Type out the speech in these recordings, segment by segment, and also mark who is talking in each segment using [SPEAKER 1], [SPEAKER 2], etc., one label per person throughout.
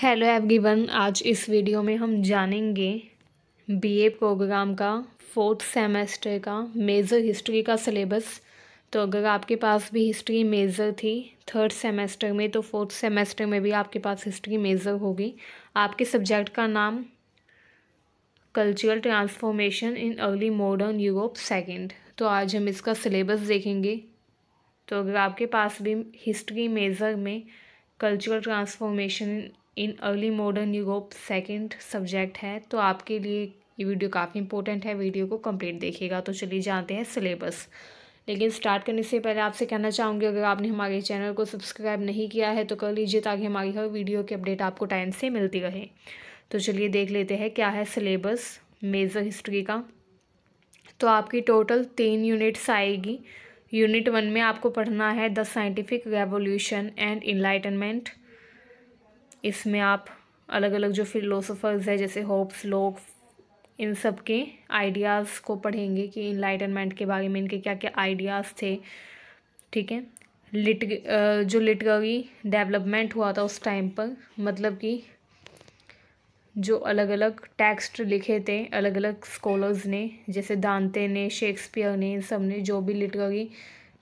[SPEAKER 1] hello everyone आज इस video में हम जानेंगे बीए प्रोग्राम का फोर्थ सेमेस्टर का मेजर हिस्ट्री का सिलेबस तो अगर आपके पास भी हिस्ट्री मेजर थी थर्ड सेमेस्टर में तो फोर्थ सेमेस्टर में भी आपके पास हिस्ट्री मेजर होगी आपके सब्जेक्ट का नाम cultural transformation in early modern Europe second तो आज हम इसका सिलेबस देखेंगे तो अगर आपके पास भी हिस्ट्री मेजर में cultural transformation in early modern Europe second subject है तो आपके लिए ये वीडियो काफ़ी इंपॉर्टेंट है वीडियो को कंप्लीट देखिएगा तो चलिए जानते हैं सिलेबस लेकिन स्टार्ट करने से पहले आपसे कहना चाहूँगी अगर आपने हमारे चैनल को सब्सक्राइब नहीं किया है तो कर लीजिए ताकि हमारी हर वीडियो की अपडेट आपको टाइम से मिलती रहे तो चलिए देख लेते हैं क्या है सिलेबस मेजर हिस्ट्री का तो आपकी टोटल तीन यूनिट्स आएगी यूनिट वन में आपको पढ़ना है the scientific revolution and enlightenment इसमें आप अलग अलग जो फिलोसोफर्स है जैसे होप्स लोग इन सब के आइडियाज़ को पढ़ेंगे कि इनलाइटनमेंट के बारे में इनके क्या क्या आइडियाज़ थे ठीक है लिट जो लिटरेरी डेवलपमेंट हुआ था उस टाइम पर मतलब कि जो अलग अलग टेक्स्ट लिखे थे अलग अलग स्कॉलर्स ने जैसे दानते ने शेक्सपियर ने इन सब ने जो भी लिटरेरी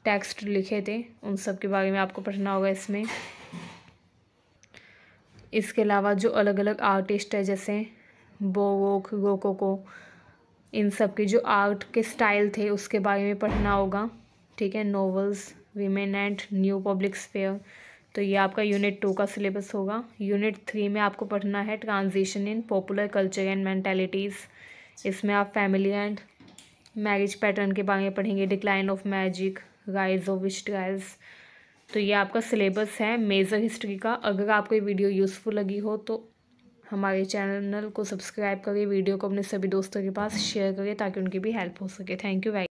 [SPEAKER 1] टेक्स्ट लिखे थे उन सब के बारे में आपको पढ़ना होगा इसमें इसके अलावा जो अलग अलग आर्टिस्ट है जैसे बोगोक गोकोको इन सब के जो आर्ट के स्टाइल थे उसके बारे में पढ़ना होगा ठीक है novels women and new public sphere तो ये आपका यूनिट टू का सिलेबस होगा यूनिट थ्री में आपको पढ़ना है transition in popular culture and mentalities इसमें आप फैमिली एंड मैरिज पैटर्न के बारे में पढ़ेंगे decline of magic rise of विस्टाइल्स तो ये आपका सिलेबस है मेजर हिस्ट्री का अगर आपको ये वीडियो यूज़फुल लगी हो तो हमारे चैनल को सब्सक्राइब करें वीडियो को अपने सभी दोस्तों के पास शेयर करें ताकि उनकी भी हेल्प हो सके थैंक यू वेरी